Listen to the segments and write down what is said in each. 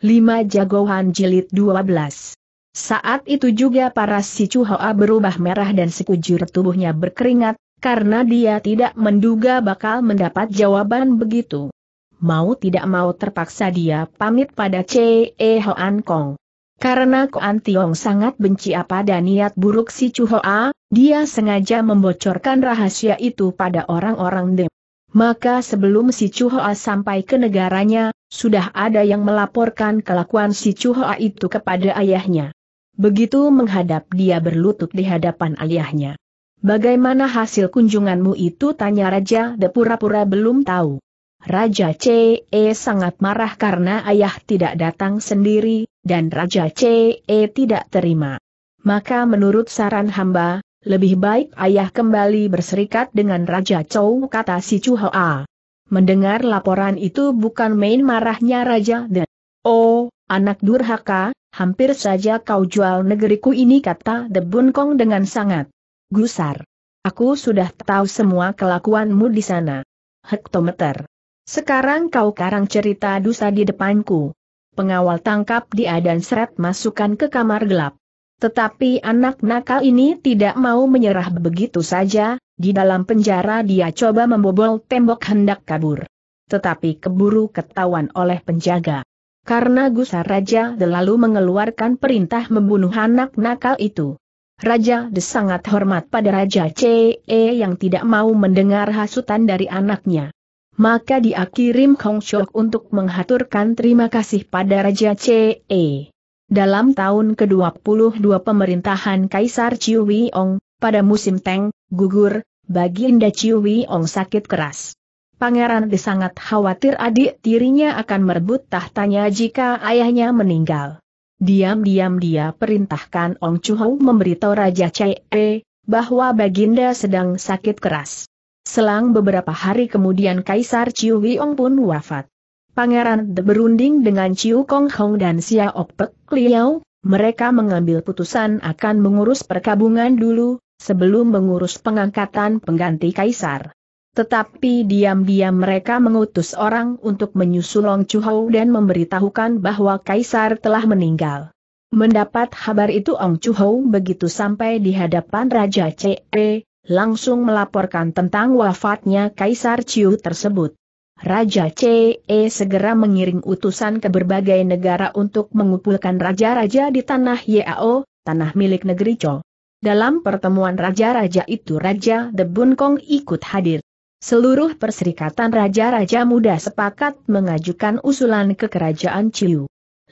5 Jagoan Jilid 12 Saat itu juga para si Chuhoa berubah merah dan sekujur tubuhnya berkeringat, karena dia tidak menduga bakal mendapat jawaban begitu. Mau tidak mau terpaksa dia pamit pada C.E. Hoan Kong. Karena Koan Tiong sangat benci apa dan niat buruk si Chuhoa, dia sengaja membocorkan rahasia itu pada orang-orang Dem. Maka sebelum si Chuhoa sampai ke negaranya, sudah ada yang melaporkan kelakuan si Chuhoa itu kepada ayahnya. Begitu menghadap dia berlutut di hadapan ayahnya. Bagaimana hasil kunjunganmu itu tanya Raja De pura-pura belum tahu. Raja CE sangat marah karena ayah tidak datang sendiri, dan Raja CE tidak terima. Maka menurut saran hamba, lebih baik ayah kembali berserikat dengan Raja Chou kata si Chu Hoa. Mendengar laporan itu bukan main marahnya Raja Dan. Oh, anak durhaka, hampir saja kau jual negeriku ini kata The Bun Kong dengan sangat gusar. Aku sudah tahu semua kelakuanmu di sana. Hektometer. Sekarang kau karang cerita dosa di depanku. Pengawal tangkap dia dan seret masukkan ke kamar gelap. Tetapi anak nakal ini tidak mau menyerah begitu saja, di dalam penjara dia coba membobol tembok hendak kabur. Tetapi keburu ketahuan oleh penjaga. Karena Gusar Raja lalu mengeluarkan perintah membunuh anak nakal itu. Raja De sangat hormat pada Raja CE yang tidak mau mendengar hasutan dari anaknya. Maka dia kirim Kong Shok untuk menghaturkan terima kasih pada Raja CE. Dalam tahun ke-22 pemerintahan Kaisar Chiu Ong, pada musim Teng, gugur, Baginda Chiu Ong sakit keras. Pangeran disangat sangat khawatir adik tirinya akan merebut tahtanya jika ayahnya meninggal. Diam-diam dia perintahkan Ong Chuhou memberitahu Raja Chai E bahwa Baginda sedang sakit keras. Selang beberapa hari kemudian Kaisar Chiu Ong pun wafat. Pangeran De berunding dengan Chiu Kong Hong dan Xia Opek Liao, mereka mengambil putusan akan mengurus perkabungan dulu, sebelum mengurus pengangkatan pengganti kaisar. Tetapi diam-diam mereka mengutus orang untuk menyusul Long Hou dan memberitahukan bahwa kaisar telah meninggal. Mendapat kabar itu Ong Hou begitu sampai di hadapan Raja C.E., langsung melaporkan tentang wafatnya Kaisar Chiu tersebut. Raja CE segera mengiring utusan ke berbagai negara untuk mengumpulkan raja-raja di tanah Yao, tanah milik negeri Cho. Dalam pertemuan raja-raja itu Raja The Bun Kong ikut hadir. Seluruh perserikatan raja-raja muda sepakat mengajukan usulan ke kerajaan Chiu.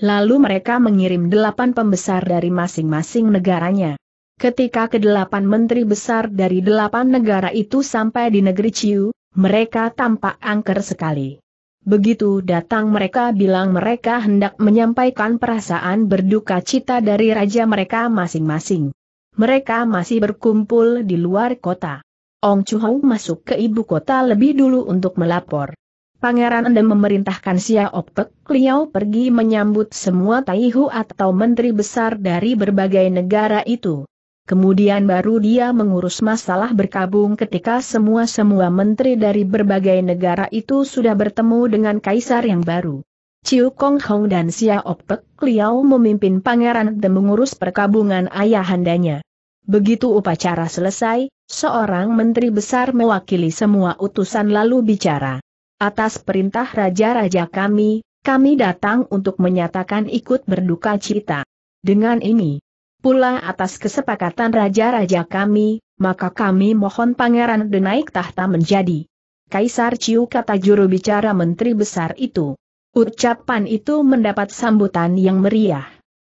Lalu mereka mengirim delapan pembesar dari masing-masing negaranya. Ketika kedelapan menteri besar dari delapan negara itu sampai di negeri Chiu, mereka tampak angker sekali. Begitu datang mereka bilang mereka hendak menyampaikan perasaan berduka cita dari raja mereka masing-masing. Mereka masih berkumpul di luar kota. Ong Hong masuk ke ibu kota lebih dulu untuk melapor. Pangeran Endem memerintahkan Sia Opek Liao pergi menyambut semua taihu atau menteri besar dari berbagai negara itu. Kemudian baru dia mengurus masalah berkabung ketika semua-semua menteri dari berbagai negara itu sudah bertemu dengan kaisar yang baru. Chiu Kong Hong dan Xia Opek Liao memimpin pangeran dan mengurus perkabungan ayahandanya. Begitu upacara selesai, seorang menteri besar mewakili semua utusan lalu bicara. Atas perintah raja-raja kami, kami datang untuk menyatakan ikut berduka cita. Dengan ini, pula atas kesepakatan raja-raja kami, maka kami mohon pangeran denaik tahta menjadi Kaisar Ciu kata juru bicara menteri besar itu. Ucapan itu mendapat sambutan yang meriah.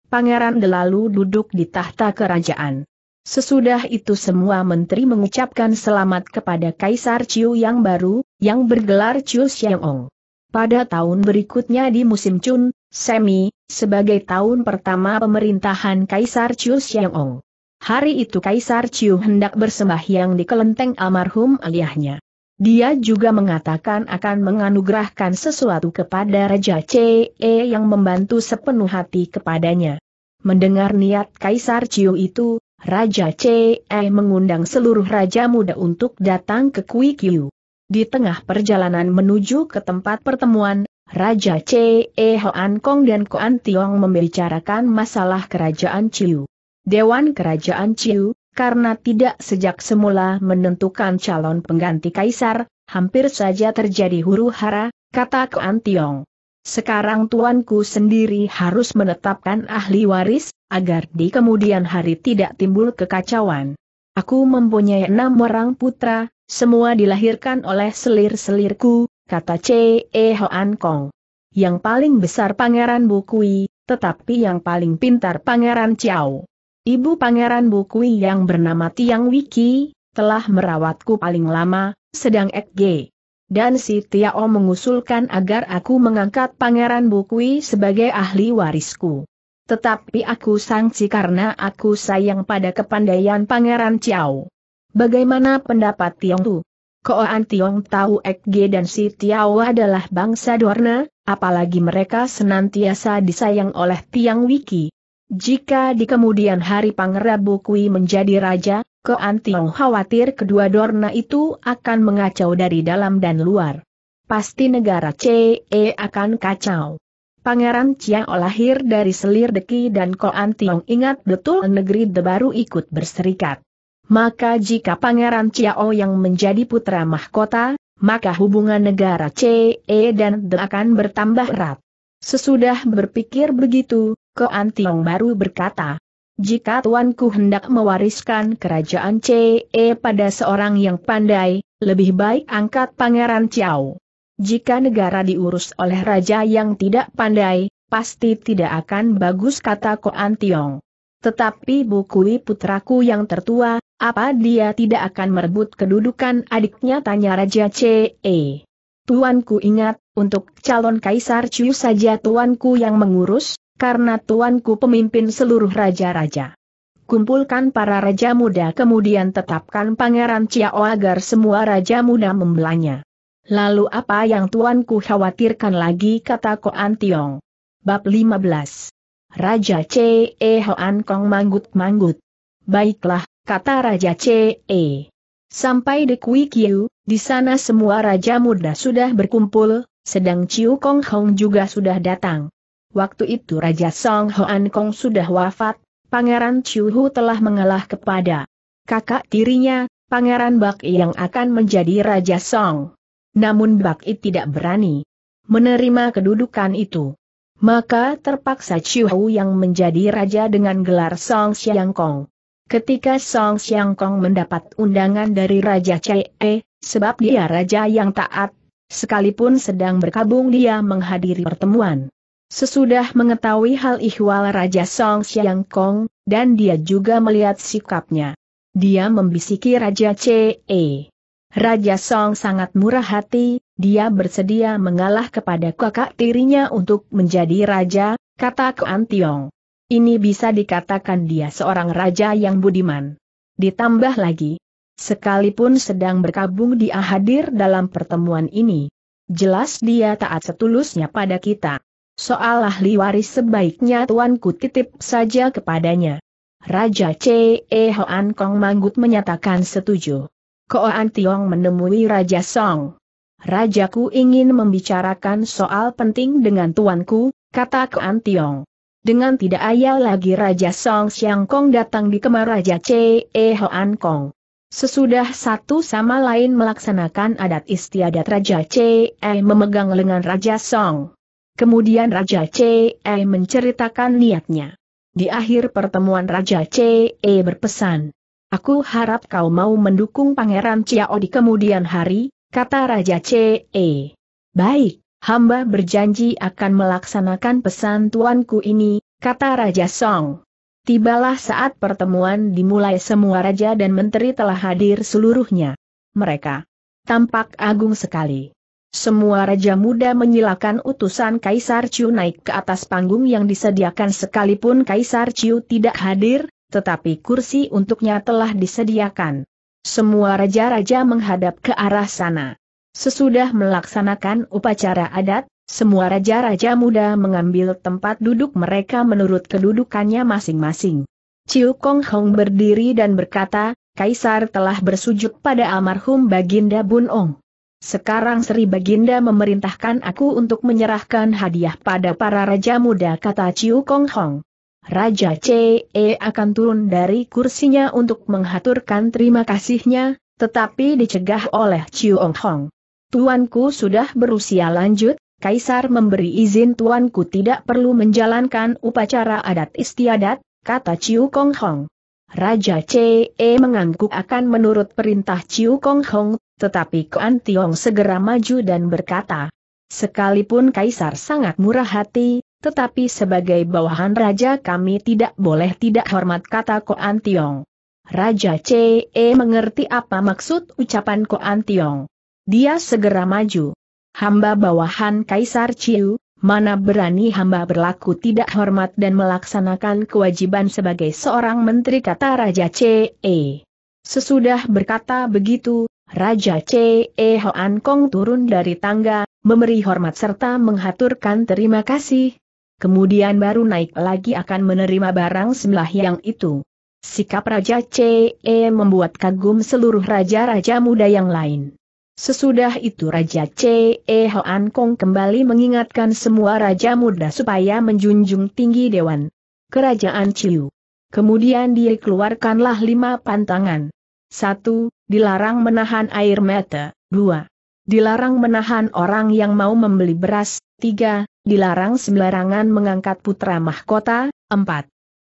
Pangeran Delalu duduk di tahta kerajaan. Sesudah itu semua menteri mengucapkan selamat kepada Kaisar Ciu yang baru, yang bergelar Ciu Xiangong. Pada tahun berikutnya di musim Chun, Semi, sebagai tahun pertama pemerintahan Kaisar Chu Xiangong. Hari itu Kaisar Chu hendak bersembahyang di kelenteng almarhum ayahnya. Dia juga mengatakan akan menganugerahkan sesuatu kepada Raja CE yang membantu sepenuh hati kepadanya. Mendengar niat Kaisar Chu itu, Raja CE mengundang seluruh raja muda untuk datang ke Kui Kiu. Di tengah perjalanan menuju ke tempat pertemuan, Raja C. E. Hoan Kong dan Koan Tiong membicarakan masalah kerajaan Chiu. Dewan Kerajaan Chiu, karena tidak sejak semula menentukan calon pengganti kaisar, hampir saja terjadi huru hara, kata Koan Tiong. Sekarang tuanku sendiri harus menetapkan ahli waris, agar di kemudian hari tidak timbul kekacauan. Aku mempunyai enam orang putra, semua dilahirkan oleh selir-selirku, kata C. E. Hoan Kong. Yang paling besar Pangeran Bukui, tetapi yang paling pintar Pangeran Chiao. Ibu Pangeran Bukui yang bernama Tiang Wiki, telah merawatku paling lama, sedang Ek G. Dan si Tiao mengusulkan agar aku mengangkat Pangeran Bukui sebagai ahli warisku. Tetapi aku sangsi karena aku sayang pada kepandaian Pangeran Chiao. Bagaimana pendapat Tiong Tu? Koan Tiong tahu Ek G dan si Tiao adalah bangsa Dorna, apalagi mereka senantiasa disayang oleh Tiang Wiki. Jika di kemudian hari Pangeran Kui menjadi raja, Koan Tiong khawatir kedua Dorna itu akan mengacau dari dalam dan luar. Pasti negara CE e akan kacau. Pangeran Chiao lahir dari selir deki dan Koan Tiong ingat betul negeri baru ikut berserikat. Maka jika Pangeran Chiao yang menjadi putra mahkota, maka hubungan negara CE dan D akan bertambah erat. Sesudah berpikir begitu, Koan Antiong baru berkata, jika tuanku hendak mewariskan kerajaan CE pada seorang yang pandai, lebih baik angkat Pangeran Chiao. Jika negara diurus oleh raja yang tidak pandai, pasti tidak akan bagus kata Koan Antiong. Tetapi Bukui putraku yang tertua, apa dia tidak akan merebut kedudukan adiknya tanya Raja C.E. Tuanku ingat, untuk calon Kaisar cu saja tuanku yang mengurus, karena tuanku pemimpin seluruh raja-raja. Kumpulkan para raja muda kemudian tetapkan Pangeran Ciao agar semua raja muda membelanya. Lalu apa yang tuanku khawatirkan lagi kata Koan Tiong. Bab 15 Raja C.E. Hoan Kong manggut-manggut. Baiklah, kata Raja C.E. Sampai di Kui Kiu, di sana semua raja muda sudah berkumpul, sedang Chiu Kong Hong juga sudah datang. Waktu itu Raja Song Hoan Kong sudah wafat, Pangeran Chiu Hu telah mengalah kepada kakak tirinya, Pangeran Bak I yang akan menjadi Raja Song. Namun Bak I tidak berani menerima kedudukan itu. Maka terpaksa Chiu Hu yang menjadi raja dengan gelar Song Xiang Kong. Ketika Song Xiang Kong mendapat undangan dari Raja Chee, sebab dia raja yang taat, sekalipun sedang berkabung dia menghadiri pertemuan. Sesudah mengetahui hal ihwal Raja Song Xiang Kong, dan dia juga melihat sikapnya. Dia membisiki Raja Chee. Raja Song sangat murah hati, dia bersedia mengalah kepada kakak tirinya untuk menjadi raja, kata Kuan Tiong. Ini bisa dikatakan dia seorang raja yang budiman. Ditambah lagi, sekalipun sedang berkabung dia hadir dalam pertemuan ini. Jelas dia taat setulusnya pada kita. Soal ahli waris sebaiknya tuanku titip saja kepadanya. Raja C.E. Hoan Kong Manggut menyatakan setuju. Koan Tiong menemui Raja Song. Rajaku ingin membicarakan soal penting dengan tuanku, kata Kuan Tiong. Dengan tidak ayal lagi Raja Song Xiang Kong datang di kemar Raja C. E. Hoan Kong. Sesudah satu sama lain melaksanakan adat istiadat Raja C. E. memegang lengan Raja Song. Kemudian Raja C. E. menceritakan niatnya. Di akhir pertemuan Raja C. E. berpesan. Aku harap kau mau mendukung Pangeran Ciao di kemudian hari, kata Raja C.E. Baik, hamba berjanji akan melaksanakan pesan tuanku ini, kata Raja Song. Tibalah saat pertemuan dimulai semua raja dan menteri telah hadir seluruhnya. Mereka tampak agung sekali. Semua raja muda menyilakan utusan Kaisar Chu naik ke atas panggung yang disediakan sekalipun Kaisar Chu tidak hadir, tetapi kursi untuknya telah disediakan. Semua raja-raja menghadap ke arah sana. Sesudah melaksanakan upacara adat, semua raja-raja muda mengambil tempat duduk mereka menurut kedudukannya masing-masing. Chiu Kong Hong berdiri dan berkata, Kaisar telah bersujud pada almarhum Baginda Bun Ong. Sekarang Sri Baginda memerintahkan aku untuk menyerahkan hadiah pada para raja muda kata Chiu Kong Hong. Raja CE akan turun dari kursinya untuk menghaturkan terima kasihnya, tetapi dicegah oleh Chiu Ong Hong. Tuanku sudah berusia lanjut, Kaisar memberi izin tuanku tidak perlu menjalankan upacara adat istiadat, kata Chiu Kong Hong. Raja CE mengangguk akan menurut perintah Chiu Kong Hong, tetapi Kuan Tiong segera maju dan berkata, Sekalipun Kaisar sangat murah hati, tetapi sebagai bawahan raja kami tidak boleh tidak hormat kata Koan Tiong. Raja CE mengerti apa maksud ucapan Koan Tiong. Dia segera maju. Hamba bawahan Kaisar Chiu, mana berani hamba berlaku tidak hormat dan melaksanakan kewajiban sebagai seorang menteri kata Raja CE. Sesudah berkata begitu, Raja CE Hoan Kong turun dari tangga, memberi hormat serta menghaturkan terima kasih, kemudian baru naik lagi akan menerima barang semlah yang itu. Sikap Raja CE membuat kagum seluruh raja-raja muda yang lain. Sesudah itu Raja CE Hoan Kong kembali mengingatkan semua raja muda supaya menjunjung tinggi dewan kerajaan Chiu. Kemudian dikeluarkanlah lima pantangan. Satu, Dilarang menahan air mata. Dua, Dilarang menahan orang yang mau membeli beras. Tiga. Dilarang sembarangan mengangkat putra mahkota, 4.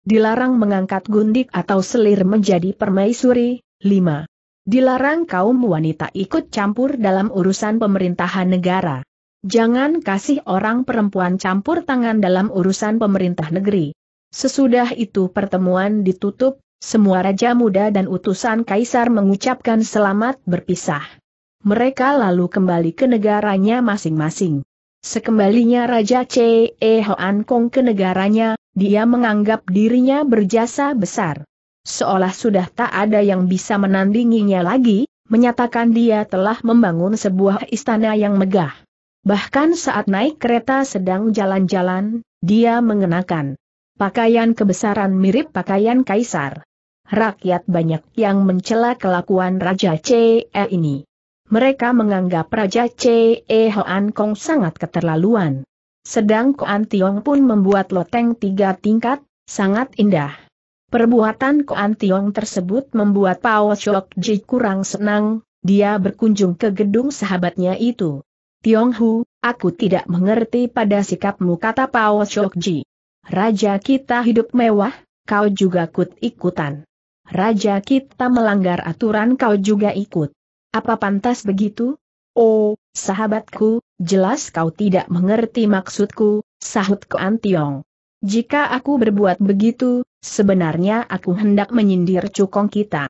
Dilarang mengangkat gundik atau selir menjadi permaisuri, 5. Dilarang kaum wanita ikut campur dalam urusan pemerintahan negara. Jangan kasih orang perempuan campur tangan dalam urusan pemerintah negeri. Sesudah itu pertemuan ditutup, semua raja muda dan utusan kaisar mengucapkan selamat berpisah. Mereka lalu kembali ke negaranya masing-masing. Sekembalinya Raja C. Ho Hoan Kong ke negaranya, dia menganggap dirinya berjasa besar. Seolah sudah tak ada yang bisa menandinginya lagi, menyatakan dia telah membangun sebuah istana yang megah. Bahkan saat naik kereta sedang jalan-jalan, dia mengenakan pakaian kebesaran mirip pakaian kaisar. Rakyat banyak yang mencela kelakuan Raja C.E. ini mereka menganggap Raja C.E. Hoan Kong sangat keterlaluan. Sedang Koan Tiong pun membuat loteng tiga tingkat, sangat indah. Perbuatan Koan Tiong tersebut membuat Pao Chok Ji kurang senang, dia berkunjung ke gedung sahabatnya itu. Tiong Hu, aku tidak mengerti pada sikapmu kata Pao Chok Ji. Raja kita hidup mewah, kau juga ikut-ikutan. Raja kita melanggar aturan kau juga ikut. Apa pantas begitu? Oh, sahabatku, jelas kau tidak mengerti maksudku, sahut Koan Tiong. Jika aku berbuat begitu, sebenarnya aku hendak menyindir cukong kita.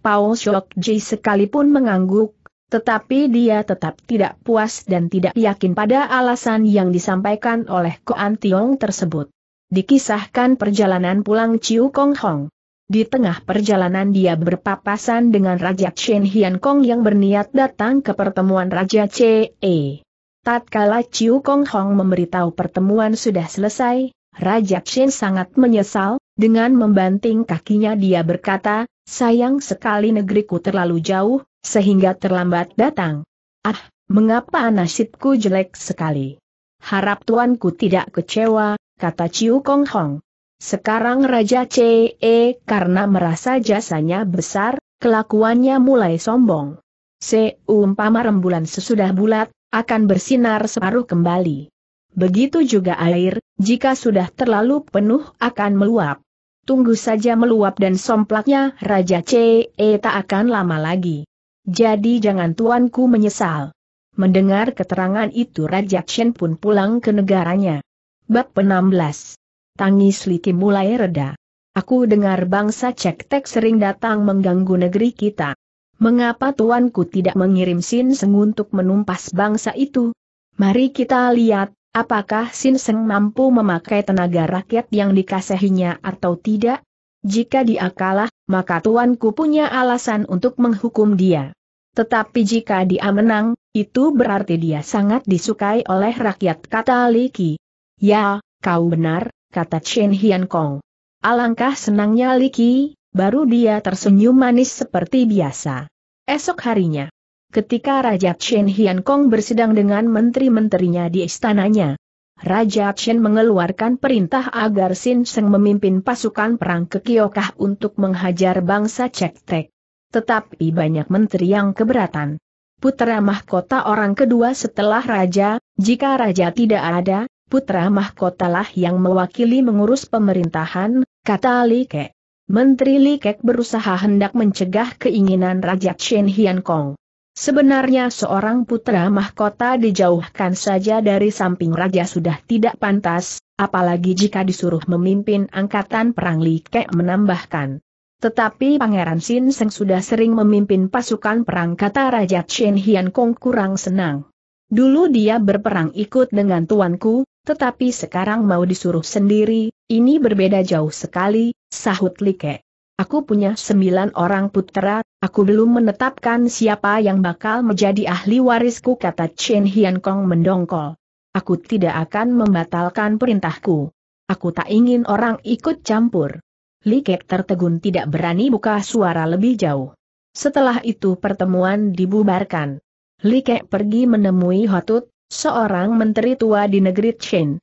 Pao Shok Ji sekalipun mengangguk, tetapi dia tetap tidak puas dan tidak yakin pada alasan yang disampaikan oleh Koan Tiong tersebut. Dikisahkan perjalanan pulang Ciu Kong Hong. Di tengah perjalanan dia berpapasan dengan Raja Chen Hian Kong yang berniat datang ke pertemuan Raja C.E. Tatkala Chiu Kong Hong memberitahu pertemuan sudah selesai, Raja Chen sangat menyesal, dengan membanting kakinya dia berkata, sayang sekali negeriku terlalu jauh, sehingga terlambat datang. Ah, mengapa nasibku jelek sekali? Harap tuanku tidak kecewa, kata Ciu Kong Hong. Sekarang Raja CE karena merasa jasanya besar, kelakuannya mulai sombong. Seumpama rembulan sesudah bulat, akan bersinar separuh kembali. Begitu juga air, jika sudah terlalu penuh akan meluap. Tunggu saja meluap dan somplaknya Raja CE tak akan lama lagi. Jadi jangan tuanku menyesal. Mendengar keterangan itu Raja Chen pun pulang ke negaranya. Bab 16 tangis Liti mulai reda. Aku dengar bangsa cektek sering datang mengganggu negeri kita. Mengapa tuanku tidak mengirim Sin Seng untuk menumpas bangsa itu? Mari kita lihat, apakah Sin Seng mampu memakai tenaga rakyat yang dikasihinya atau tidak? Jika dia kalah, maka tuanku punya alasan untuk menghukum dia. Tetapi jika dia menang, itu berarti dia sangat disukai oleh rakyat kata Liki. Ya, kau benar, kata Chen Hian Kong. Alangkah senangnya Liki, baru dia tersenyum manis seperti biasa. Esok harinya, ketika Raja Chen Hian Kong bersidang dengan menteri-menterinya di istananya, Raja Chen mengeluarkan perintah agar Sin Seng memimpin pasukan perang ke Kiokah untuk menghajar bangsa Cektek. Tetapi banyak menteri yang keberatan. Putera mahkota orang kedua setelah raja, jika raja tidak ada, putra mahkotalah yang mewakili mengurus pemerintahan, kata Li Kek. Menteri Li Kek berusaha hendak mencegah keinginan Raja Chen Hian Kong. Sebenarnya seorang putra mahkota dijauhkan saja dari samping raja sudah tidak pantas, apalagi jika disuruh memimpin angkatan perang Li Kek menambahkan. Tetapi Pangeran Sin Seng sudah sering memimpin pasukan perang kata Raja Chen Hian Kong kurang senang. Dulu dia berperang ikut dengan tuanku, tetapi sekarang mau disuruh sendiri, ini berbeda jauh sekali, sahut Like. Aku punya sembilan orang putera, aku belum menetapkan siapa yang bakal menjadi ahli warisku kata Chen Hian Kong mendongkol. Aku tidak akan membatalkan perintahku. Aku tak ingin orang ikut campur. Li Kek tertegun tidak berani buka suara lebih jauh. Setelah itu pertemuan dibubarkan. Li Kek pergi menemui Hotut, seorang menteri tua di negeri Chen.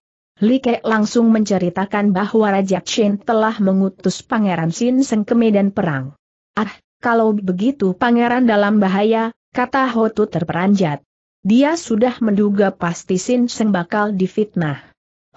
Li Ke langsung menceritakan bahwa Raja Chen telah mengutus Pangeran Xin Seng ke medan perang. Ah, kalau begitu Pangeran dalam bahaya, kata Hotu terperanjat. Dia sudah menduga pasti Xin Seng bakal difitnah.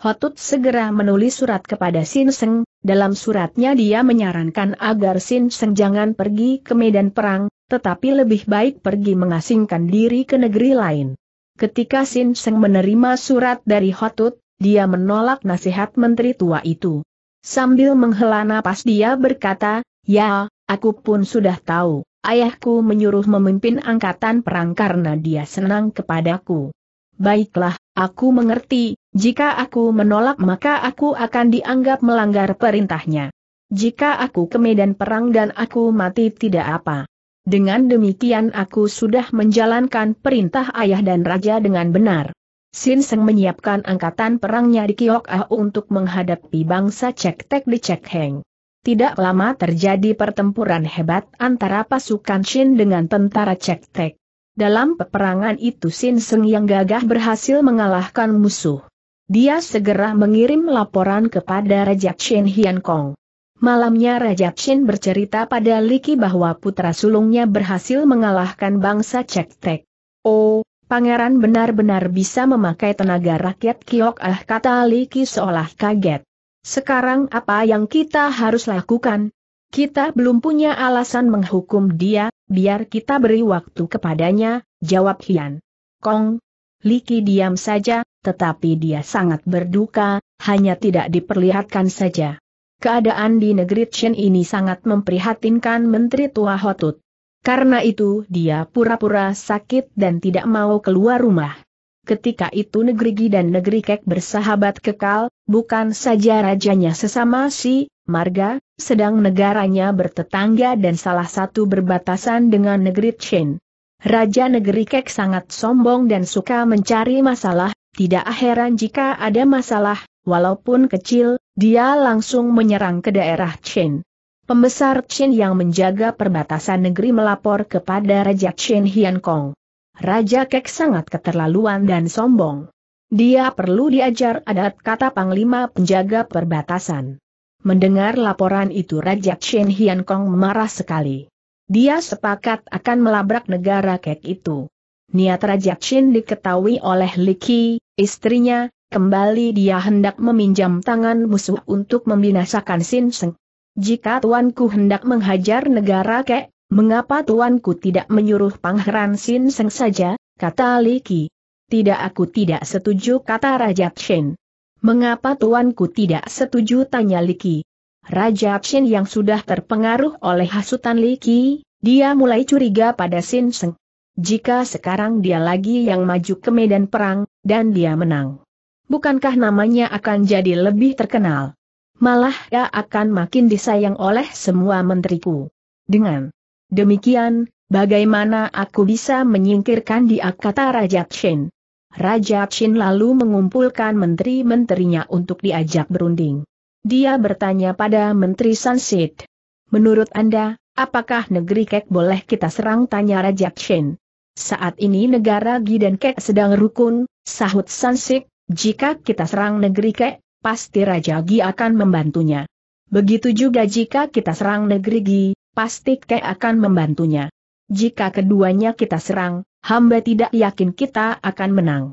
Hotut segera menulis surat kepada Sin Seng, dalam suratnya dia menyarankan agar Sin Seng jangan pergi ke medan perang, tetapi lebih baik pergi mengasingkan diri ke negeri lain. Ketika Sin Seng menerima surat dari Hotut, dia menolak nasihat menteri tua itu. Sambil menghela napas dia berkata, Ya, aku pun sudah tahu, ayahku menyuruh memimpin angkatan perang karena dia senang kepadaku. Baiklah, aku mengerti, jika aku menolak maka aku akan dianggap melanggar perintahnya. Jika aku ke medan perang dan aku mati tidak apa. Dengan demikian aku sudah menjalankan perintah ayah dan raja dengan benar. Sin Seng menyiapkan angkatan perangnya di Kiok Ah untuk menghadapi bangsa Cek Tek di Cek Heng. Tidak lama terjadi pertempuran hebat antara pasukan Shin dengan tentara Cek Tek. Dalam peperangan itu Sin Seng yang gagah berhasil mengalahkan musuh. Dia segera mengirim laporan kepada Raja Chen Hian Kong. Malamnya Raja Chin bercerita pada Liki bahwa putra sulungnya berhasil mengalahkan bangsa Cektek. Oh, pangeran benar-benar bisa memakai tenaga rakyat Kiok Ah kata Liki seolah kaget. Sekarang apa yang kita harus lakukan? Kita belum punya alasan menghukum dia, biar kita beri waktu kepadanya, jawab Hian. Kong. Liki diam saja, tetapi dia sangat berduka, hanya tidak diperlihatkan saja. Keadaan di negeri Chen ini sangat memprihatinkan Menteri Tua Hotut. Karena itu dia pura-pura sakit dan tidak mau keluar rumah. Ketika itu negeri Gi dan negeri Kek bersahabat kekal, bukan saja rajanya sesama si, marga, sedang negaranya bertetangga dan salah satu berbatasan dengan negeri Chen. Raja negeri Kek sangat sombong dan suka mencari masalah, tidak heran jika ada masalah, Walaupun kecil, dia langsung menyerang ke daerah Chen. Pembesar Chen yang menjaga perbatasan negeri melapor kepada Raja Chen Hian Kong. Raja Kek sangat keterlaluan dan sombong. Dia perlu diajar adat kata Panglima penjaga perbatasan. Mendengar laporan itu Raja Chen Hian Kong marah sekali. Dia sepakat akan melabrak negara Kek itu. Niat Raja Chen diketahui oleh Li Qi, istrinya, kembali dia hendak meminjam tangan musuh untuk membinasakan Sin Seng. Jika tuanku hendak menghajar negara kek, mengapa tuanku tidak menyuruh pangeran Sin Seng saja, kata Li Qi. Tidak aku tidak setuju kata Raja Chen. Mengapa tuanku tidak setuju tanya Li Qi. Raja Chen yang sudah terpengaruh oleh hasutan Li Qi, dia mulai curiga pada Sin Seng. Jika sekarang dia lagi yang maju ke medan perang, dan dia menang bukankah namanya akan jadi lebih terkenal? Malah ia akan makin disayang oleh semua menteriku. Dengan demikian, bagaimana aku bisa menyingkirkan dia kata Raja Chin? Raja Chin lalu mengumpulkan menteri-menterinya untuk diajak berunding. Dia bertanya pada Menteri Sansit. Menurut Anda, apakah negeri Kek boleh kita serang? Tanya Raja Chin. Saat ini negara Gi dan Kek sedang rukun, sahut Sansik, jika kita serang negeri Kek, pasti Raja Gi akan membantunya. Begitu juga jika kita serang negeri Gi, pasti Kek akan membantunya. Jika keduanya kita serang, hamba tidak yakin kita akan menang.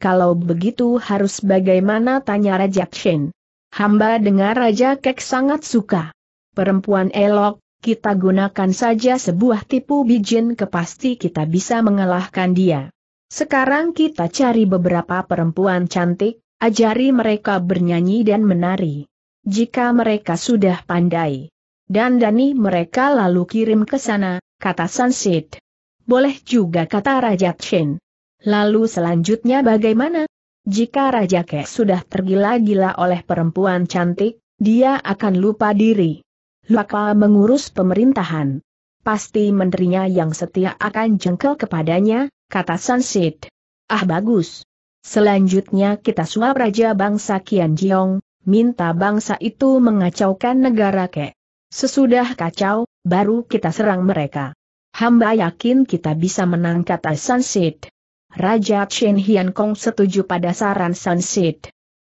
Kalau begitu harus bagaimana tanya Raja Chen. Hamba dengar Raja Kek sangat suka. Perempuan elok, kita gunakan saja sebuah tipu bijin kepasti kita bisa mengalahkan dia. Sekarang kita cari beberapa perempuan cantik, ajari mereka bernyanyi dan menari. Jika mereka sudah pandai, dan dani mereka lalu kirim ke sana, kata Sansit. Boleh juga kata Raja Chen. Lalu selanjutnya bagaimana? Jika Raja Ke sudah tergila-gila oleh perempuan cantik, dia akan lupa diri. Lupa mengurus pemerintahan. Pasti menterinya yang setia akan jengkel kepadanya, kata Sansit. Ah bagus. Selanjutnya kita suap Raja Bangsa Kian Jiong, minta bangsa itu mengacaukan negara ke. Sesudah kacau, baru kita serang mereka. Hamba yakin kita bisa menang kata Sansit. Raja Chen Hian Kong setuju pada saran Sansit.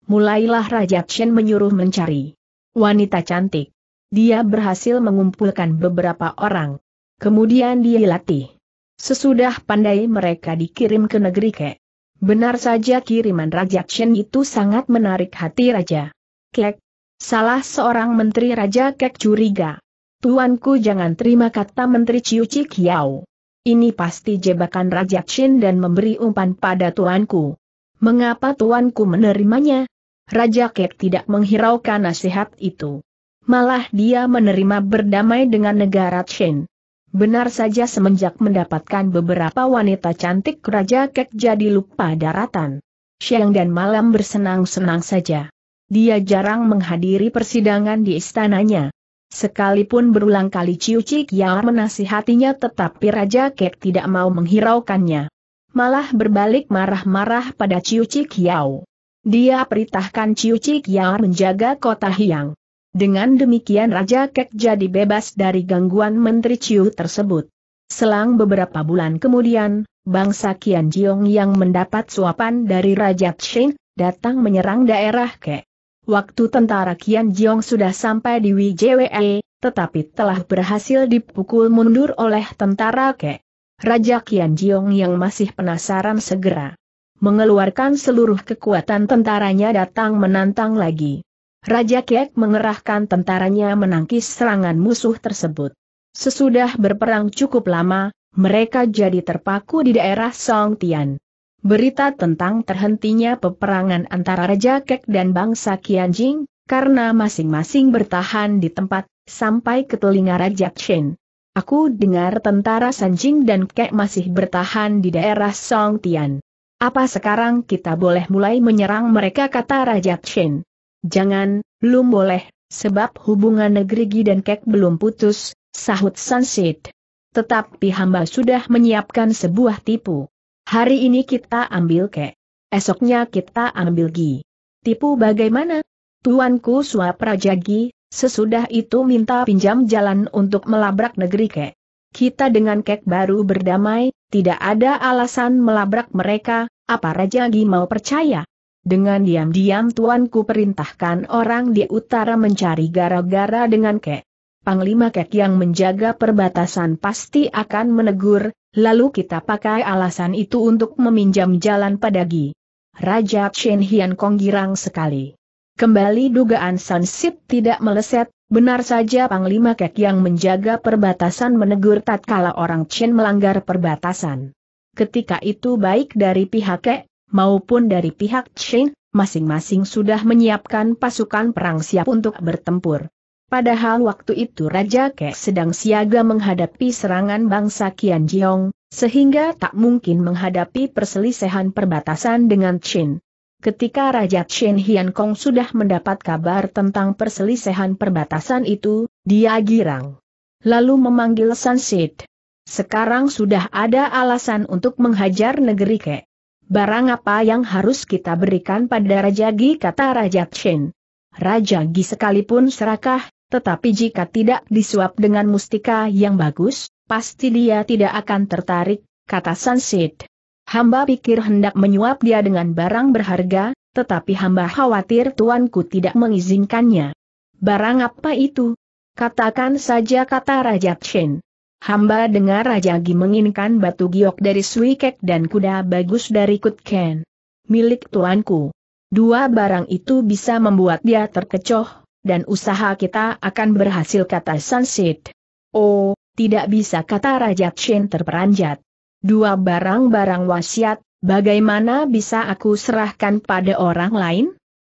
Mulailah Raja Chen menyuruh mencari wanita cantik. Dia berhasil mengumpulkan beberapa orang. Kemudian dia latih. Sesudah pandai mereka dikirim ke negeri Kek. Benar saja kiriman Raja Chen itu sangat menarik hati Raja. Kek. Salah seorang menteri Raja Kek curiga. Tuanku jangan terima kata Menteri Ciu Kiau. Ini pasti jebakan Raja Chen dan memberi umpan pada tuanku. Mengapa tuanku menerimanya? Raja Kek tidak menghiraukan nasihat itu. Malah dia menerima berdamai dengan negara Chen. Benar saja semenjak mendapatkan beberapa wanita cantik Raja Kek jadi lupa daratan. Siang dan malam bersenang-senang saja. Dia jarang menghadiri persidangan di istananya. Sekalipun berulang kali Ciu Cik Yao menasihatinya tetapi Raja Kek tidak mau menghiraukannya. Malah berbalik marah-marah pada Ciu Cik Yao. Dia perintahkan Ciu Cik Yao menjaga kota Hiang. Dengan demikian Raja Kek jadi bebas dari gangguan Menteri Ciu tersebut. Selang beberapa bulan kemudian, bangsa Kian Jiong yang mendapat suapan dari Raja Qing, datang menyerang daerah Kek. Waktu tentara Kian Jiong sudah sampai di WJWE, tetapi telah berhasil dipukul mundur oleh tentara Kek. Raja Kian Jiong yang masih penasaran segera mengeluarkan seluruh kekuatan tentaranya datang menantang lagi. Raja Kek mengerahkan tentaranya menangkis serangan musuh tersebut. Sesudah berperang cukup lama, mereka jadi terpaku di daerah Song Tian. Berita tentang terhentinya peperangan antara Raja Kek dan bangsa Qianjing, karena masing-masing bertahan di tempat, sampai ke telinga Raja Chen. Aku dengar tentara Sanjing dan Kek masih bertahan di daerah Song Tian. Apa sekarang kita boleh mulai menyerang mereka kata Raja Chen? Jangan, belum boleh, sebab hubungan negeri Gi dan Kek belum putus, sahut Sansit. Tetapi hamba sudah menyiapkan sebuah tipu. Hari ini kita ambil Kek. Esoknya kita ambil Gi. Tipu bagaimana? Tuanku suap Raja Gi, sesudah itu minta pinjam jalan untuk melabrak negeri Kek. Kita dengan Kek baru berdamai, tidak ada alasan melabrak mereka, apa Raja Gi mau percaya? dengan diam-diam tuanku perintahkan orang di utara mencari gara-gara dengan kek. Panglima kek yang menjaga perbatasan pasti akan menegur, lalu kita pakai alasan itu untuk meminjam jalan pada gi. Raja Chen Hian Kong girang sekali. Kembali dugaan Sansip tidak meleset, benar saja Panglima Kek yang menjaga perbatasan menegur tatkala orang Chen melanggar perbatasan. Ketika itu baik dari pihak Kek maupun dari pihak Qin, masing-masing sudah menyiapkan pasukan perang siap untuk bertempur. Padahal waktu itu Raja Ke sedang siaga menghadapi serangan bangsa Qian Jiong, sehingga tak mungkin menghadapi perselisihan perbatasan dengan Qin. Ketika Raja Qin Hian Kong sudah mendapat kabar tentang perselisihan perbatasan itu, dia girang. Lalu memanggil Sansit. Sekarang sudah ada alasan untuk menghajar negeri Kek. Barang apa yang harus kita berikan pada Raja Gi kata Raja Chen. Raja Gi sekalipun serakah, tetapi jika tidak disuap dengan mustika yang bagus, pasti dia tidak akan tertarik, kata Sansit. Hamba pikir hendak menyuap dia dengan barang berharga, tetapi hamba khawatir tuanku tidak mengizinkannya. Barang apa itu? Katakan saja kata Raja Chen. Hamba dengar Raja Gi menginginkan batu giok dari Suikek dan kuda bagus dari Kutken. Milik tuanku. Dua barang itu bisa membuat dia terkecoh, dan usaha kita akan berhasil kata Sunset. Oh, tidak bisa kata Raja Chen terperanjat. Dua barang-barang wasiat, bagaimana bisa aku serahkan pada orang lain?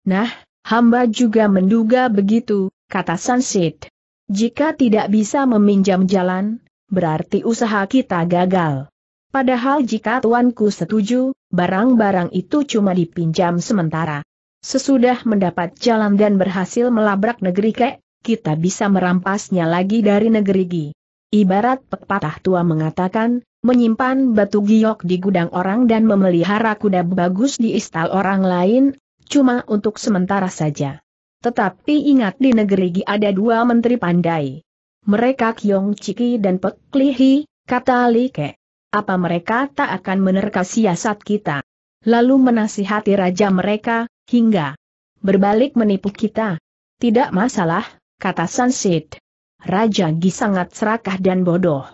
Nah, hamba juga menduga begitu, kata Sunset. Jika tidak bisa meminjam jalan, berarti usaha kita gagal. Padahal jika tuanku setuju, barang-barang itu cuma dipinjam sementara. Sesudah mendapat jalan dan berhasil melabrak negeri kek, kita bisa merampasnya lagi dari negeri Gi. Ibarat pepatah tua mengatakan, menyimpan batu giok di gudang orang dan memelihara kuda bagus di istal orang lain, cuma untuk sementara saja. Tetapi ingat di negeri Gi ada dua menteri pandai mereka Kiong Chiki dan Pek Lihi, kata Li Ke. Apa mereka tak akan menerka siasat kita? Lalu menasihati raja mereka, hingga berbalik menipu kita. Tidak masalah, kata Sansit. Raja Gi sangat serakah dan bodoh.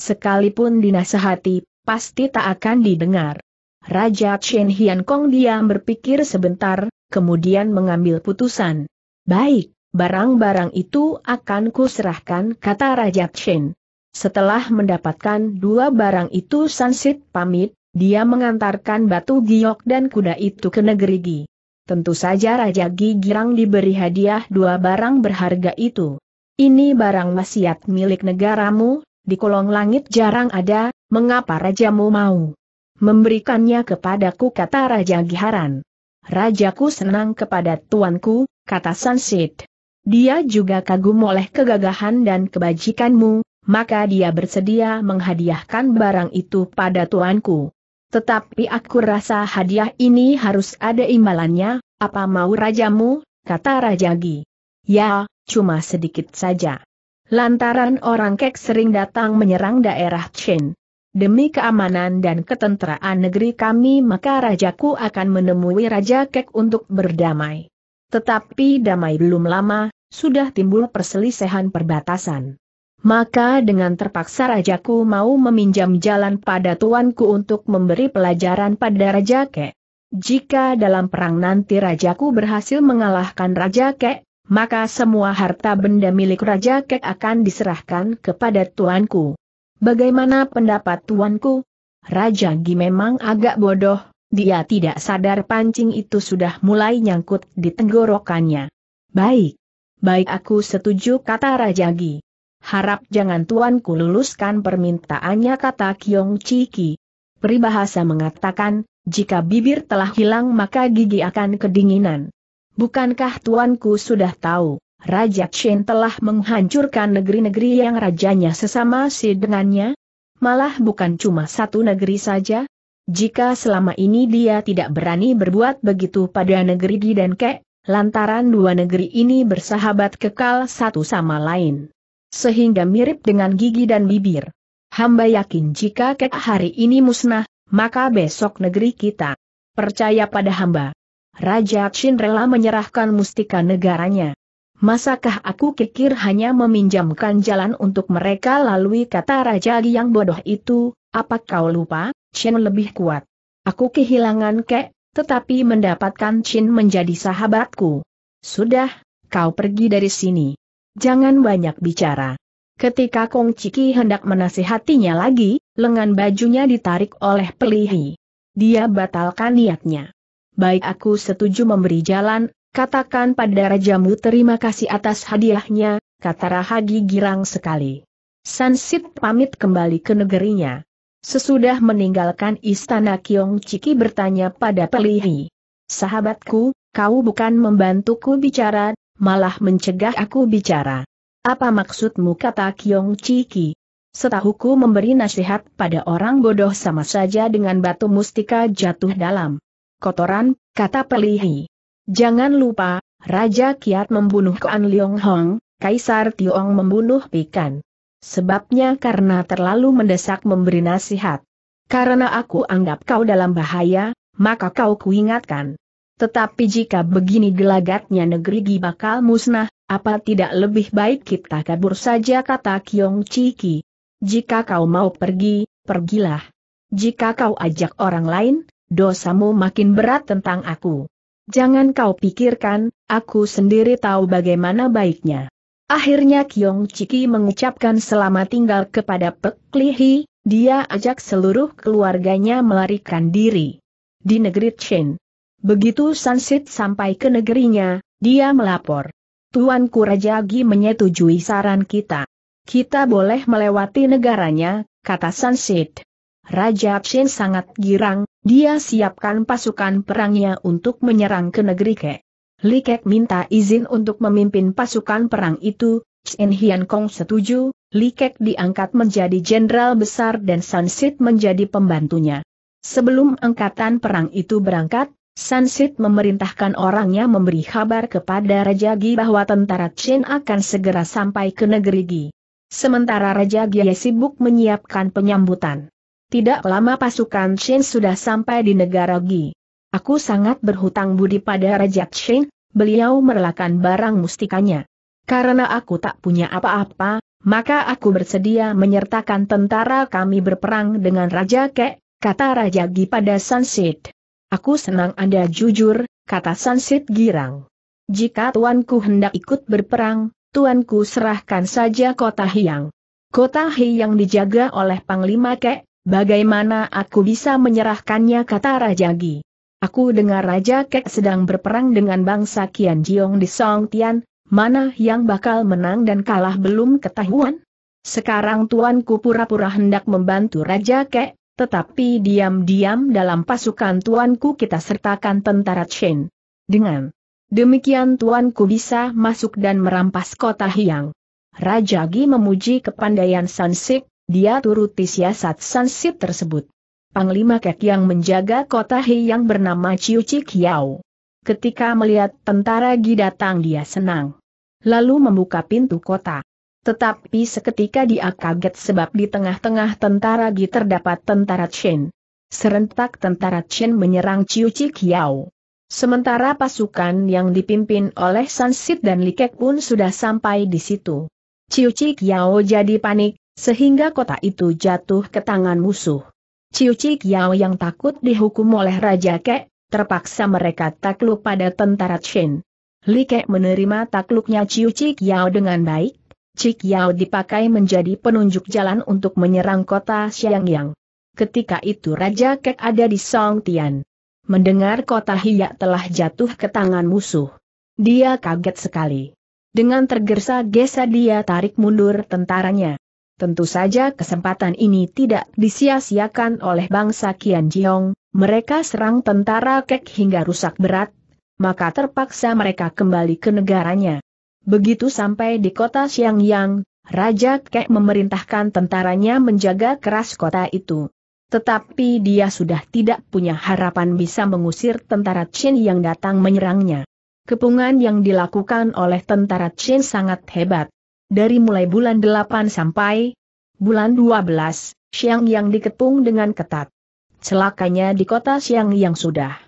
Sekalipun dinasehati, pasti tak akan didengar. Raja Chen Hian Kong diam berpikir sebentar, kemudian mengambil putusan. Baik, Barang-barang itu akan kuserahkan kata Raja Chen. Setelah mendapatkan dua barang itu Sansit pamit, dia mengantarkan batu giok dan kuda itu ke negeri Gi. Tentu saja Raja Gi Girang diberi hadiah dua barang berharga itu. Ini barang wasiat milik negaramu, di kolong langit jarang ada, mengapa rajamu mau memberikannya kepadaku kata Raja Giharan. Rajaku senang kepada tuanku, kata Sansit. Dia juga kagum oleh kegagahan dan kebajikanmu, maka dia bersedia menghadiahkan barang itu pada tuanku. Tetapi aku rasa hadiah ini harus ada imbalannya, apa mau rajamu, kata Raja Gi. Ya, cuma sedikit saja. Lantaran orang kek sering datang menyerang daerah Chen. Demi keamanan dan ketentraan negeri kami maka rajaku akan menemui Raja Kek untuk berdamai. Tetapi damai belum lama, sudah timbul perselisihan perbatasan. Maka dengan terpaksa rajaku mau meminjam jalan pada tuanku untuk memberi pelajaran pada Raja Kek. Jika dalam perang nanti rajaku berhasil mengalahkan Raja Kek, maka semua harta benda milik Raja Kek akan diserahkan kepada tuanku. Bagaimana pendapat tuanku? Raja Gi memang agak bodoh, dia tidak sadar pancing itu sudah mulai nyangkut di tenggorokannya. Baik, Baik aku setuju kata Raja Gi. Harap jangan tuanku luluskan permintaannya kata Kiong Chiki. Peribahasa mengatakan, jika bibir telah hilang maka gigi akan kedinginan. Bukankah tuanku sudah tahu, Raja Chen telah menghancurkan negeri-negeri yang rajanya sesama si dengannya? Malah bukan cuma satu negeri saja? Jika selama ini dia tidak berani berbuat begitu pada negeri Gi dan Kek, lantaran dua negeri ini bersahabat kekal satu sama lain. Sehingga mirip dengan gigi dan bibir. Hamba yakin jika kek hari ini musnah, maka besok negeri kita. Percaya pada hamba. Raja Chin rela menyerahkan mustika negaranya. Masakah aku kikir hanya meminjamkan jalan untuk mereka lalui kata Raja yang bodoh itu, apa kau lupa, Chen lebih kuat. Aku kehilangan kek, tetapi mendapatkan Chin menjadi sahabatku. Sudah, kau pergi dari sini. Jangan banyak bicara. Ketika Kong Ciki hendak menasihatinya lagi, lengan bajunya ditarik oleh Pelihi. Dia batalkan niatnya. Baik aku setuju memberi jalan, katakan pada Rajamu terima kasih atas hadiahnya, kata Rahagi girang sekali. Sansit pamit kembali ke negerinya. Sesudah meninggalkan istana Kiong Chiki bertanya pada Pelihi. Sahabatku, kau bukan membantuku bicara, malah mencegah aku bicara. Apa maksudmu kata Kiong Chiki. Setahuku memberi nasihat pada orang bodoh sama saja dengan batu mustika jatuh dalam kotoran, kata Pelihi. Jangan lupa, Raja Kiat membunuh Kuan Leong Hong, Kaisar Tiong membunuh Pikan. Sebabnya karena terlalu mendesak memberi nasihat. Karena aku anggap kau dalam bahaya, maka kau kuingatkan. Tetapi jika begini gelagatnya negeri Gi bakal musnah, apa tidak lebih baik kita kabur saja kata Kiong Chiki. Jika kau mau pergi, pergilah. Jika kau ajak orang lain, dosamu makin berat tentang aku. Jangan kau pikirkan, aku sendiri tahu bagaimana baiknya. Akhirnya Kiong Chiki mengucapkan selamat tinggal kepada Pek Lihi, dia ajak seluruh keluarganya melarikan diri. Di negeri Chen. Begitu Sansit sampai ke negerinya, dia melapor. Tuan Raja Gi menyetujui saran kita. Kita boleh melewati negaranya, kata Sansit. Raja Chen sangat girang, dia siapkan pasukan perangnya untuk menyerang ke negeri Ke. Li Kek minta izin untuk memimpin pasukan perang itu, Chen Hian Kong setuju, Li Kek diangkat menjadi jenderal besar dan Sansit menjadi pembantunya. Sebelum angkatan perang itu berangkat, Sansit memerintahkan orangnya memberi kabar kepada Raja Gi bahwa tentara Chen akan segera sampai ke negeri Gi. Sementara Raja Gi sibuk menyiapkan penyambutan. Tidak lama pasukan Chen sudah sampai di negara Gi. Aku sangat berhutang budi pada Raja Chen, beliau merelakan barang mustikanya. Karena aku tak punya apa-apa, maka aku bersedia menyertakan tentara kami berperang dengan Raja Kek, kata Raja Gi pada Sansit. Aku senang Anda jujur, kata Sansit girang. Jika tuanku hendak ikut berperang, tuanku serahkan saja kota Hiang. Kota Hiang dijaga oleh Panglima Kek, bagaimana aku bisa menyerahkannya kata Raja Gi. Aku dengar Raja Kek sedang berperang dengan bangsa Kian Jiong di Song Tian, mana yang bakal menang dan kalah belum ketahuan? Sekarang tuanku pura-pura hendak membantu Raja Kek, tetapi diam-diam dalam pasukan tuanku kita sertakan tentara Chen. Dengan demikian tuanku bisa masuk dan merampas kota Hiang. Raja Gi memuji kepandaian Sansik, dia turuti siasat Sansik tersebut. Panglima Kek yang menjaga kota Hei yang bernama Chiu Chik Yao. Ketika melihat tentara Gi datang dia senang. Lalu membuka pintu kota. Tetapi seketika dia kaget sebab di tengah-tengah tentara Gi terdapat tentara Chen. Serentak tentara Chen menyerang Chiu Chik Yao. Sementara pasukan yang dipimpin oleh Sansit dan Li kek pun sudah sampai di situ. Chiu Chik Yao jadi panik, sehingga kota itu jatuh ke tangan musuh. Ciu Cik Yao yang takut dihukum oleh Raja Kek, terpaksa mereka takluk pada tentara Chen. Li Kek menerima takluknya Ciu Cik Yao dengan baik, Cik Yao dipakai menjadi penunjuk jalan untuk menyerang kota Xiangyang. Ketika itu Raja Kek ada di Song Tian. Mendengar kota Hiya telah jatuh ke tangan musuh. Dia kaget sekali. Dengan tergesa-gesa dia tarik mundur tentaranya. Tentu saja kesempatan ini tidak disia-siakan oleh bangsa Kian mereka serang tentara kek hingga rusak berat, maka terpaksa mereka kembali ke negaranya. Begitu sampai di kota Xiangyang, Raja Kek memerintahkan tentaranya menjaga keras kota itu. Tetapi dia sudah tidak punya harapan bisa mengusir tentara Qin yang datang menyerangnya. Kepungan yang dilakukan oleh tentara Qin sangat hebat dari mulai bulan 8 sampai bulan 12, Xiang yang dikepung dengan ketat. Celakanya di kota Xiang yang sudah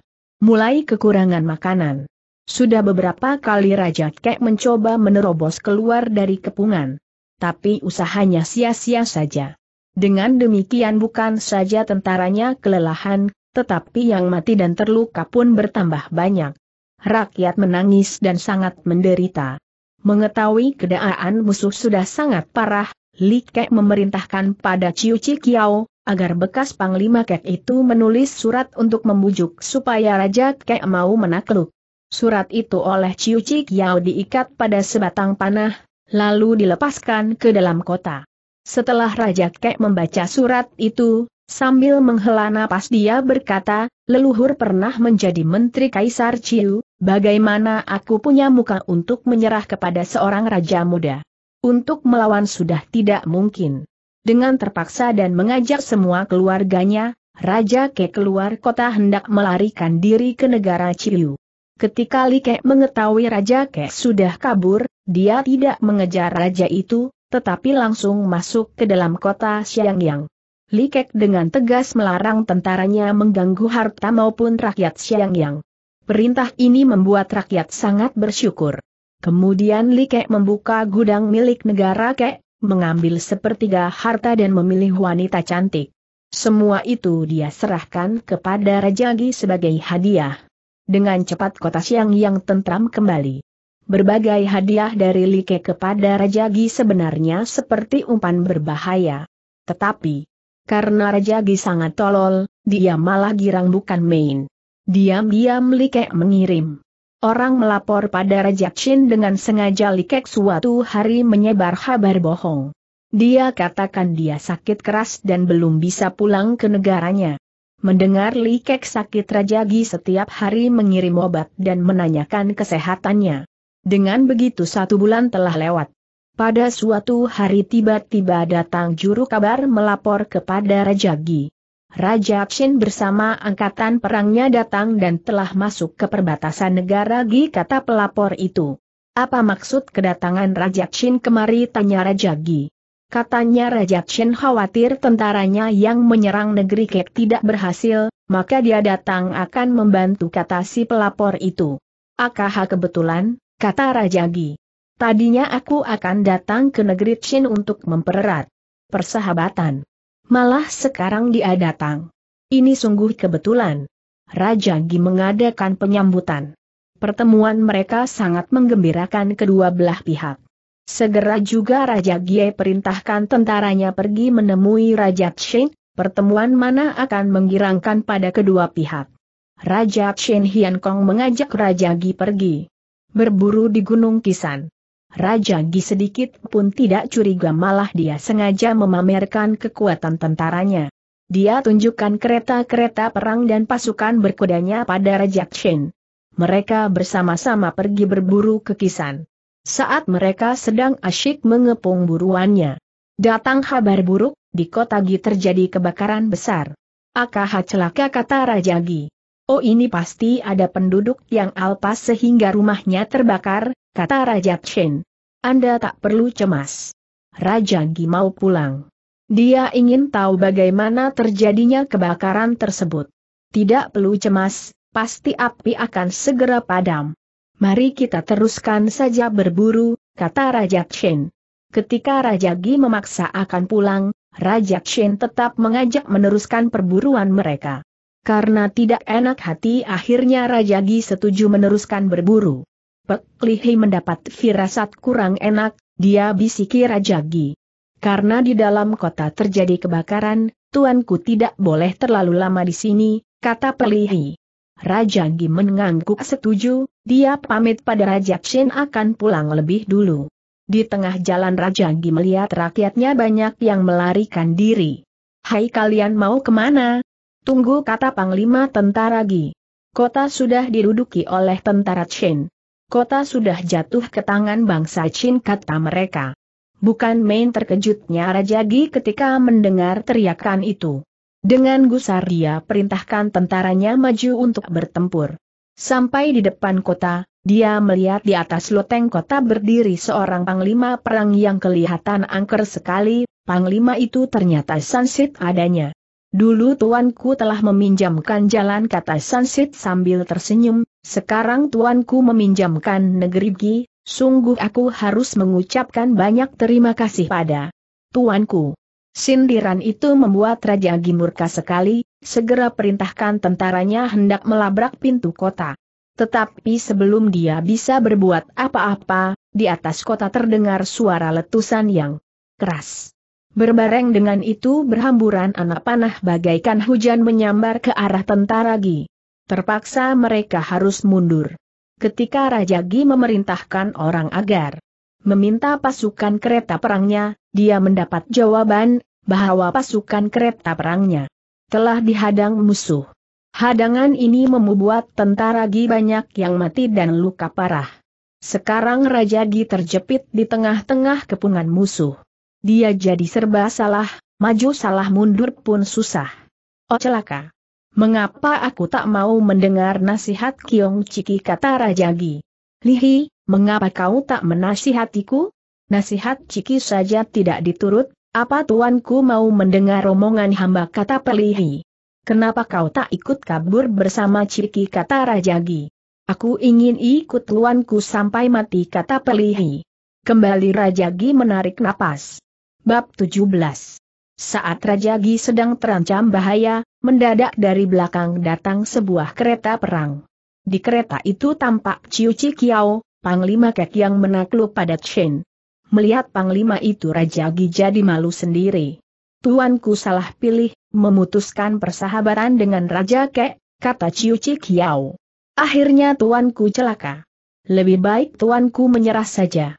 mulai kekurangan makanan. Sudah beberapa kali Raja Kek mencoba menerobos keluar dari kepungan. Tapi usahanya sia-sia saja. Dengan demikian bukan saja tentaranya kelelahan, tetapi yang mati dan terluka pun bertambah banyak. Rakyat menangis dan sangat menderita. Mengetahui keadaan musuh sudah sangat parah, Li Kek memerintahkan pada Ciu Ci Kiao, agar bekas Panglima Kek itu menulis surat untuk membujuk supaya Raja Kek mau menakluk. Surat itu oleh Ciu Ci Kiao diikat pada sebatang panah, lalu dilepaskan ke dalam kota. Setelah Raja Kek membaca surat itu, Sambil menghela napas dia berkata, leluhur pernah menjadi menteri Kaisar Ciu, bagaimana aku punya muka untuk menyerah kepada seorang raja muda. Untuk melawan sudah tidak mungkin. Dengan terpaksa dan mengajak semua keluarganya, Raja Ke keluar kota hendak melarikan diri ke negara Ciu. Ketika Li Ke mengetahui Raja Ke sudah kabur, dia tidak mengejar raja itu, tetapi langsung masuk ke dalam kota Xiangyang. Likek dengan tegas melarang tentaranya mengganggu harta maupun rakyat Yang. Perintah ini membuat rakyat sangat bersyukur. Kemudian Likek membuka gudang milik negara Kek, mengambil sepertiga harta dan memilih wanita cantik. Semua itu dia serahkan kepada Raja Gi sebagai hadiah. Dengan cepat kota Siang yang tentram kembali. Berbagai hadiah dari Like kepada Raja Gi sebenarnya seperti umpan berbahaya. Tetapi, karena Raja Gi sangat tolol, dia malah girang bukan main. Diam-diam Likek mengirim. Orang melapor pada Raja Chin dengan sengaja Likek suatu hari menyebar kabar bohong. Dia katakan dia sakit keras dan belum bisa pulang ke negaranya. Mendengar Likek sakit Raja Gi setiap hari mengirim obat dan menanyakan kesehatannya. Dengan begitu satu bulan telah lewat. Pada suatu hari tiba-tiba datang juru kabar melapor kepada Raja Gi. Raja Chen bersama angkatan perangnya datang dan telah masuk ke perbatasan negara Gi kata pelapor itu. Apa maksud kedatangan Raja Chen kemari tanya Raja Gi. Katanya Raja Chen khawatir tentaranya yang menyerang negeri Kek tidak berhasil, maka dia datang akan membantu kata si pelapor itu. Akaha kebetulan, kata Raja Gi. Tadinya aku akan datang ke negeri Chin untuk mempererat persahabatan. Malah sekarang dia datang. Ini sungguh kebetulan. Raja Gi mengadakan penyambutan. Pertemuan mereka sangat menggembirakan kedua belah pihak. Segera juga Raja Gie perintahkan tentaranya pergi menemui Raja Chen, pertemuan mana akan menggirangkan pada kedua pihak. Raja Chen Hian Kong mengajak Raja Gi pergi. Berburu di Gunung Kisan. Raja Gi sedikit pun tidak curiga malah dia sengaja memamerkan kekuatan tentaranya. Dia tunjukkan kereta-kereta perang dan pasukan berkudanya pada Raja Chen. Mereka bersama-sama pergi berburu ke Kisan. Saat mereka sedang asyik mengepung buruannya. Datang kabar buruk, di kota Gi terjadi kebakaran besar. Akaha celaka kata Raja Gi. Oh ini pasti ada penduduk yang alpas sehingga rumahnya terbakar, kata Raja Chen. Anda tak perlu cemas. Raja Gi mau pulang. Dia ingin tahu bagaimana terjadinya kebakaran tersebut. Tidak perlu cemas, pasti api akan segera padam. Mari kita teruskan saja berburu, kata Raja Chen. Ketika Raja Gi memaksa akan pulang, Raja Chen tetap mengajak meneruskan perburuan mereka. Karena tidak enak hati akhirnya Raja Gi setuju meneruskan berburu. Pek Lihi mendapat firasat kurang enak, dia bisiki Raja Gi. Karena di dalam kota terjadi kebakaran, tuanku tidak boleh terlalu lama di sini, kata Pelihi. Raja Gi mengangguk setuju, dia pamit pada Raja Chen akan pulang lebih dulu. Di tengah jalan Raja Gi melihat rakyatnya banyak yang melarikan diri. Hai kalian mau kemana? Tunggu kata Panglima Tentara Gi. Kota sudah diruduki oleh tentara Chen. Kota sudah jatuh ke tangan bangsa Chin kata mereka. Bukan main terkejutnya Raja Gi ketika mendengar teriakan itu. Dengan gusar dia perintahkan tentaranya maju untuk bertempur. Sampai di depan kota, dia melihat di atas loteng kota berdiri seorang panglima perang yang kelihatan angker sekali, panglima itu ternyata Sansit adanya. Dulu tuanku telah meminjamkan jalan kata Sansit sambil tersenyum, sekarang tuanku meminjamkan negeri Gi, sungguh aku harus mengucapkan banyak terima kasih pada tuanku. Sindiran itu membuat Raja Gi murka sekali, segera perintahkan tentaranya hendak melabrak pintu kota. Tetapi sebelum dia bisa berbuat apa-apa, di atas kota terdengar suara letusan yang keras. Berbareng dengan itu berhamburan anak panah bagaikan hujan menyambar ke arah tentara Gi. Terpaksa mereka harus mundur. Ketika Raja Gi memerintahkan orang agar meminta pasukan kereta perangnya, dia mendapat jawaban bahwa pasukan kereta perangnya telah dihadang musuh. Hadangan ini membuat tentara Gi banyak yang mati dan luka parah. Sekarang Raja Gi terjepit di tengah-tengah kepungan musuh. Dia jadi serba salah, maju salah mundur pun susah. Oh celaka! Mengapa aku tak mau mendengar nasihat Kiong Ciki kata Raja Gi? Lihi, mengapa kau tak menasihatiku? Nasihat Ciki saja tidak diturut, apa tuanku mau mendengar omongan hamba kata Pelihi? Kenapa kau tak ikut kabur bersama Ciki kata Raja Aku ingin ikut tuanku sampai mati kata Pelihi. Kembali Raja Gi menarik napas. Bab 17 Saat Raja Gi sedang terancam bahaya, mendadak dari belakang datang sebuah kereta perang. Di kereta itu tampak Ciu Chi Kiao, Panglima Kek yang menakluk pada Chen. Melihat Panglima itu Raja Gi jadi malu sendiri. Tuanku salah pilih, memutuskan persahabatan dengan Raja Kek, kata Ciu Chi Kiao. Akhirnya tuanku celaka. Lebih baik tuanku menyerah saja.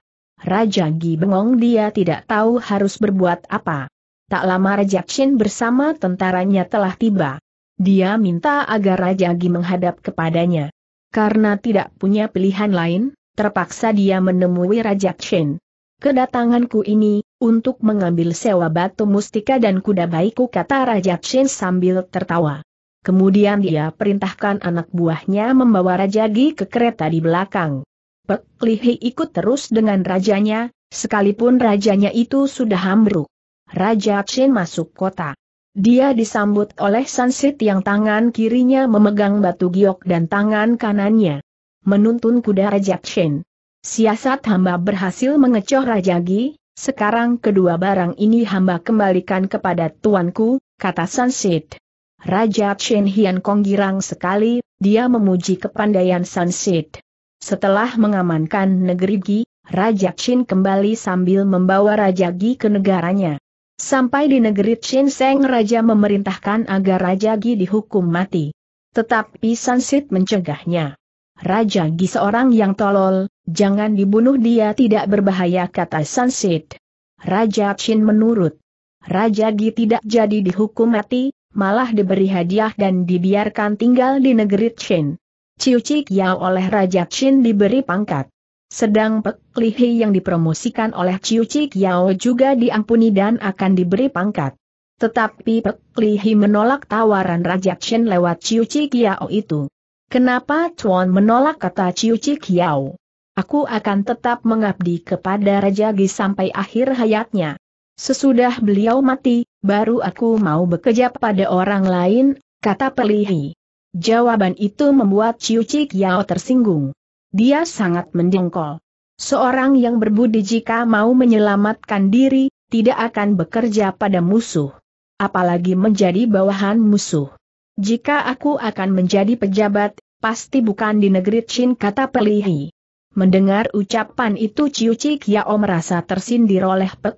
Raja Gi bengong dia tidak tahu harus berbuat apa. Tak lama Raja Chin bersama tentaranya telah tiba. Dia minta agar Raja Gi menghadap kepadanya. Karena tidak punya pilihan lain, terpaksa dia menemui Raja Chin. Kedatanganku ini, untuk mengambil sewa batu mustika dan kuda baikku kata Raja Chin sambil tertawa. Kemudian dia perintahkan anak buahnya membawa Raja Gi ke kereta di belakang. Pek Lihi ikut terus dengan rajanya, sekalipun rajanya itu sudah hambruk. Raja Chen masuk kota. Dia disambut oleh Sansit yang tangan kirinya memegang batu giok dan tangan kanannya menuntun kuda Raja Chen. Siasat hamba berhasil mengecoh Raja Gi, sekarang kedua barang ini hamba kembalikan kepada tuanku, kata Sansit. Raja Chen Hian Kong girang sekali, dia memuji kepandaian Sansit. Setelah mengamankan negeri Gi, Raja Qin kembali sambil membawa Raja Gi ke negaranya. Sampai di negeri Qin Seng Raja memerintahkan agar Raja Gi dihukum mati. Tetapi Sansit mencegahnya. Raja Gi seorang yang tolol, jangan dibunuh dia tidak berbahaya kata Sansit. Raja Qin menurut. Raja Gi tidak jadi dihukum mati, malah diberi hadiah dan dibiarkan tinggal di negeri Qin. Ciu Cikiao oleh Raja Qin diberi pangkat. Sedang Pek Lihi yang dipromosikan oleh Ciu Yao juga diampuni dan akan diberi pangkat. Tetapi Pek Lihi menolak tawaran Raja Qin lewat Ciu Yao itu. Kenapa Tuan menolak kata Ciu Yao? Aku akan tetap mengabdi kepada Raja Gi sampai akhir hayatnya. Sesudah beliau mati, baru aku mau bekerja pada orang lain, kata Pelihi. Jawaban itu membuat Chiu Chi Kiao tersinggung. Dia sangat mendengkol. Seorang yang berbudi jika mau menyelamatkan diri, tidak akan bekerja pada musuh. Apalagi menjadi bawahan musuh. Jika aku akan menjadi pejabat, pasti bukan di negeri Chin kata Pelihi. Mendengar ucapan itu Ciu Chi Kiao merasa tersindir oleh Pek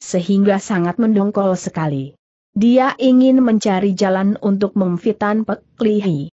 sehingga sangat mendongkol sekali. Dia ingin mencari jalan untuk memfitan Pek Lihi.